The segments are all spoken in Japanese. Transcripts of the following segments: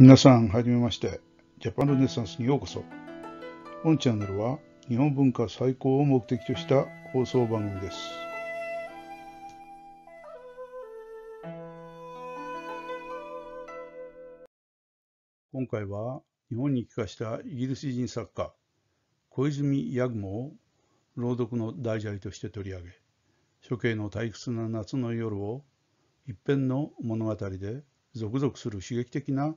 皆さん、はじめまして。ジャパンルネサンスにようこそ。本チャンネルは日本文化最高を目的とした放送番組です。今回は日本に帰化したイギリス人作家、小泉八雲を朗読の題材として取り上げ、処刑の退屈な夏の夜を一編の物語で続々する刺激的な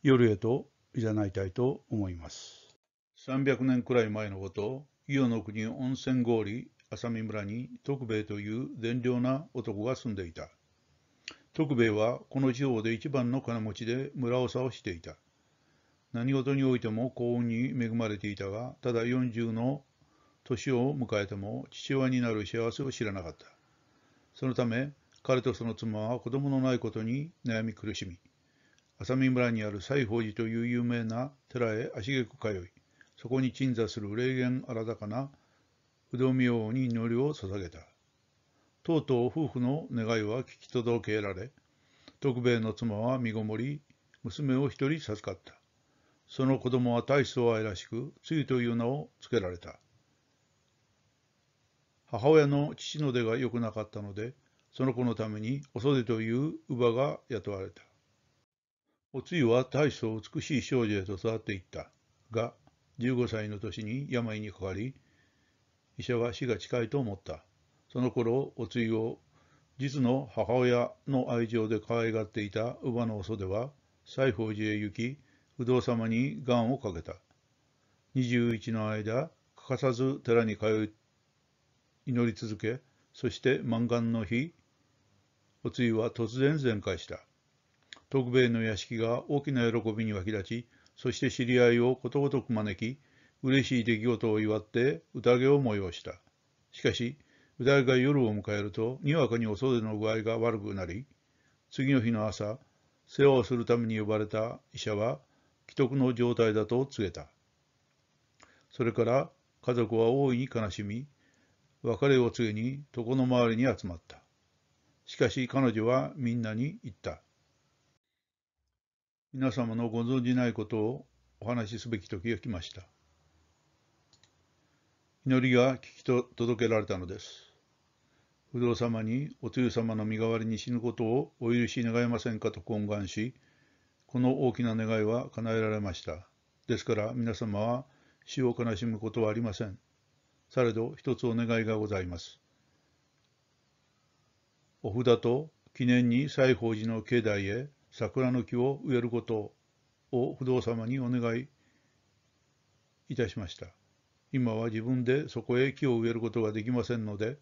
夜へといざないたいと思います。300年くらい前のこと、伊予の国温泉郡浅見村に徳兵衛という善良な男が住んでいた。徳兵衛はこの地方で一番の金持ちで村長をしていた。何事においても幸運に恵まれていたが、ただ40の年を迎えても父親になる幸せを知らなかった。そのため、彼とその妻は子供のないことに悩み苦しみ、浅見村にある西宝寺という有名な寺へ足げく通い、そこに鎮座する霊源荒高かな不動明王に祈りを捧げた。とうとう夫婦の願いは聞き届けられ、徳兵衛の妻は身ごもり、娘を一人授かった。その子供は大層愛らしく、つという名を付けられた。母親の父の出が良くなかったので、その子のためにお袖という乳母が雇われた。おつゆは大層美しい少女へと育っていった。が、15歳の年に病にかかり、医者は死が近いと思った。その頃、おつゆを実の母親の愛情で可愛がっていた乳母のおでは、西宝寺へ行き、不動様に願をかけた。21の間、欠かさず寺に通い、祈り続け、そして満願の日、おつゆは突然全開した。徳兵衛の屋敷が大きな喜びに湧き立ち、そして知り合いをことごとく招き、嬉しい出来事を祝って宴を催した。しかし、宴が夜を迎えると、にわかにお袖の具合が悪くなり、次の日の朝、世話をするために呼ばれた医者は、既得の状態だと告げた。それから家族は大いに悲しみ、別れを告げに床の周りに集まった。しかし彼女はみんなに言った。皆様のご存じないことをお話しすべき時が来ました。祈りが聞きと届けられたのです。不動様にお露様の身代わりに死ぬことをお許し願えませんかと懇願し、この大きな願いは叶えられました。ですから皆様は死を悲しむことはありません。されど一つお願いがございます。お札と記念に西宝寺の境内へ桜の木を植えることを不動様にお願いいたしました。今は自分でそこへ木を植えることができませんので、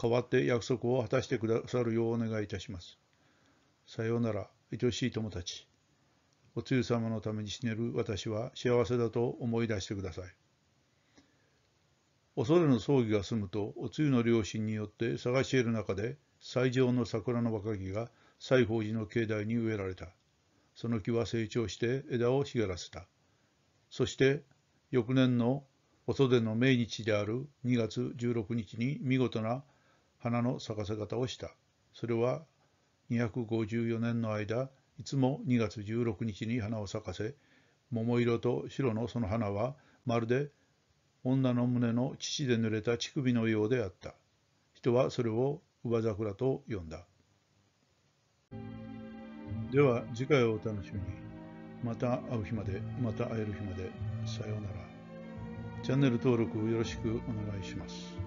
代わって約束を果たしてくださるようお願いいたします。さようなら、愛しい友達。おつゆ様のために死ねる私は幸せだと思い出してください。恐れの葬儀が済むと、おつゆの両親によって探し得る中で、最上の桜の若木が西方寺の境内に植えられた。その木は成長して枝を茂らせた。そして翌年のお袖の命日である2月16日に見事な花の咲かせ方をした。それは254年の間、いつも2月16日に花を咲かせ、桃色と白のその花はまるで女の胸の乳で濡れた乳首のようであった。人はそれを乳母桜と呼んだ。では次回をお楽しみに。また会う日まで、また会える日まで。さようなら。チャンネル登録よろしくお願いします。